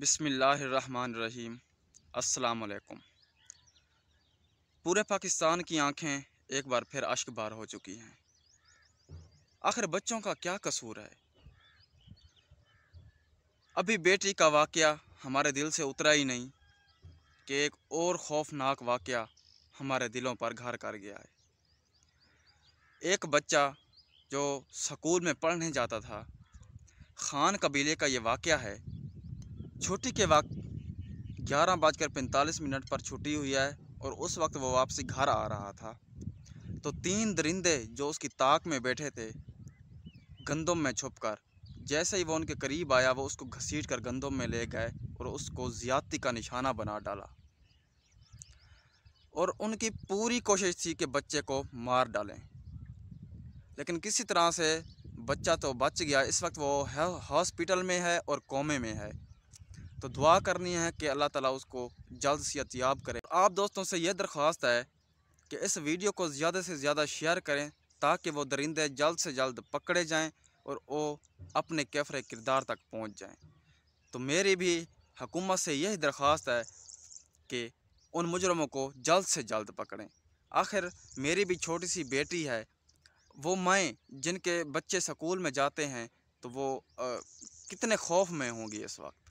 बिसमीम् अलकुम पूरे पाकिस्तान की आंखें एक बार फिर अश्कबार हो चुकी हैं आखिर बच्चों का क्या कसूर है अभी बेटी का वाक़ हमारे दिल से उतरा ही नहीं कि एक और खौफनाक वाक़ हमारे दिलों पर घर कर गया है एक बच्चा जो स्कूल में पढ़ने जाता था खान कबीले का ये वाक़ है छुट्टी के वक्त ग्यारह बजकर पैंतालीस मिनट पर छुट्टी हुई है और उस वक्त वो वापसी घर आ रहा था तो तीन दरिंदे जो उसकी ताक में बैठे थे गंदम में छुपकर जैसे ही वो उनके करीब आया वो उसको घसीट कर गंदम में ले गए और उसको ज़्यादती का निशाना बना डाला और उनकी पूरी कोशिश थी कि बच्चे को मार डालें लेकिन किसी तरह से बच्चा तो बच गया इस वक्त वो हॉस्पिटल में है और कोमे में है तो दुआ करनी है कि अल्लाह ताला उसको जल्द से करें आप दोस्तों से यह दरख्वास्त है कि इस वीडियो को ज़्यादा से ज़्यादा शेयर करें ताकि वो दरिंदे जल्द से जल्द पकड़े जाएं और वो अपने कैफर किरदार तक पहुंच जाएं तो मेरी भी हुकूमत से यही दरख्वास्त है कि उन मुजरमों को जल्द से जल्द पकड़ें आखिर मेरी भी छोटी सी बेटी है वो माएँ जिनके बच्चे स्कूल में जाते हैं तो वो आ, कितने खौफ में होंगी इस वक्त